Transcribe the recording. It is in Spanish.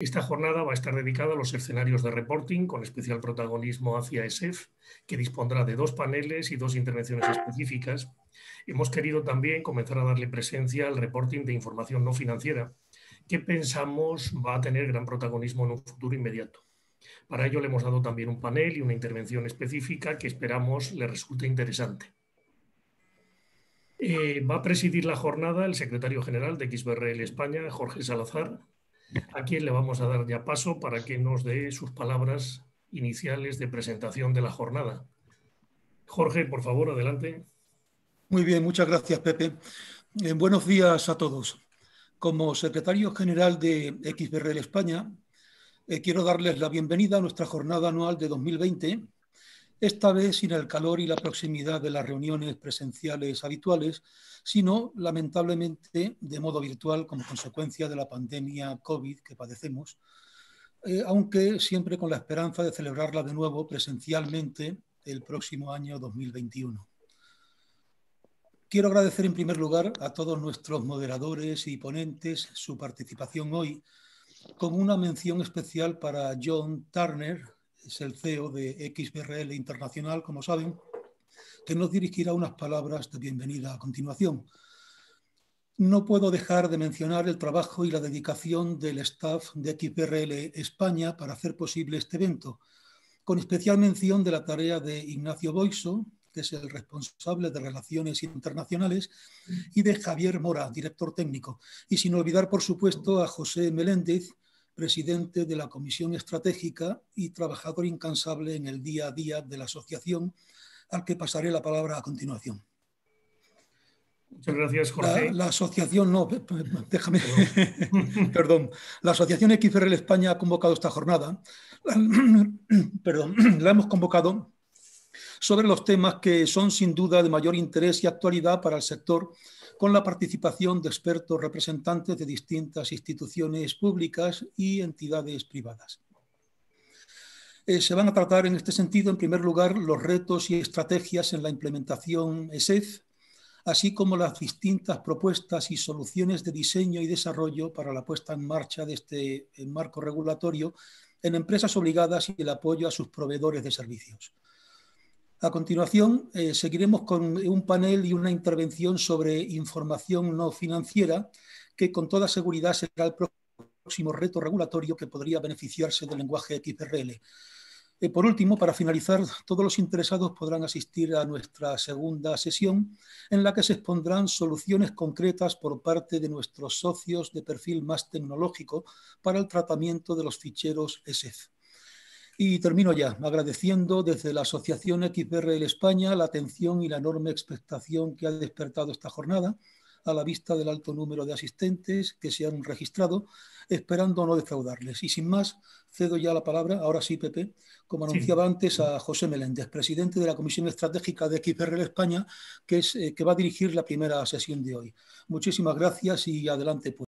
Esta jornada va a estar dedicada a los escenarios de reporting, con especial protagonismo hacia ESEF, que dispondrá de dos paneles y dos intervenciones específicas. Hemos querido también comenzar a darle presencia al reporting de información no financiera, que pensamos va a tener gran protagonismo en un futuro inmediato. Para ello le hemos dado también un panel y una intervención específica que esperamos le resulte interesante. Eh, va a presidir la jornada el secretario general de XBRL España, Jorge Salazar, a quien le vamos a dar ya paso para que nos dé sus palabras iniciales de presentación de la jornada. Jorge, por favor, adelante. Muy bien, muchas gracias, Pepe. Eh, buenos días a todos. Como secretario general de XBRL España, eh, quiero darles la bienvenida a nuestra jornada anual de 2020 esta vez sin el calor y la proximidad de las reuniones presenciales habituales, sino lamentablemente de modo virtual como consecuencia de la pandemia COVID que padecemos, eh, aunque siempre con la esperanza de celebrarla de nuevo presencialmente el próximo año 2021. Quiero agradecer en primer lugar a todos nuestros moderadores y ponentes su participación hoy, con una mención especial para John Turner, es el CEO de XBRL Internacional, como saben, que nos dirigirá unas palabras de bienvenida a continuación. No puedo dejar de mencionar el trabajo y la dedicación del staff de XBRL España para hacer posible este evento, con especial mención de la tarea de Ignacio Boiso, que es el responsable de Relaciones Internacionales, y de Javier Mora, director técnico. Y sin olvidar, por supuesto, a José Meléndez, presidente de la Comisión Estratégica y trabajador incansable en el día a día de la asociación, al que pasaré la palabra a continuación. Muchas gracias, Jorge. La, asociación, no, déjame, perdón. La asociación XFRL España ha convocado esta jornada, perdón, la hemos convocado sobre los temas que son sin duda de mayor interés y actualidad para el sector con la participación de expertos representantes de distintas instituciones públicas y entidades privadas. Eh, se van a tratar en este sentido, en primer lugar, los retos y estrategias en la implementación ESEF, así como las distintas propuestas y soluciones de diseño y desarrollo para la puesta en marcha de este eh, marco regulatorio en empresas obligadas y el apoyo a sus proveedores de servicios. A continuación, eh, seguiremos con un panel y una intervención sobre información no financiera, que con toda seguridad será el próximo reto regulatorio que podría beneficiarse del lenguaje XRL. Eh, por último, para finalizar, todos los interesados podrán asistir a nuestra segunda sesión, en la que se expondrán soluciones concretas por parte de nuestros socios de perfil más tecnológico para el tratamiento de los ficheros ESEF. Y termino ya agradeciendo desde la Asociación XBRL España la atención y la enorme expectación que ha despertado esta jornada a la vista del alto número de asistentes que se han registrado, esperando no defraudarles. Y sin más, cedo ya la palabra, ahora sí, Pepe, como anunciaba antes, a José Meléndez, presidente de la Comisión Estratégica de XBRL España, que, es, eh, que va a dirigir la primera sesión de hoy. Muchísimas gracias y adelante, pues.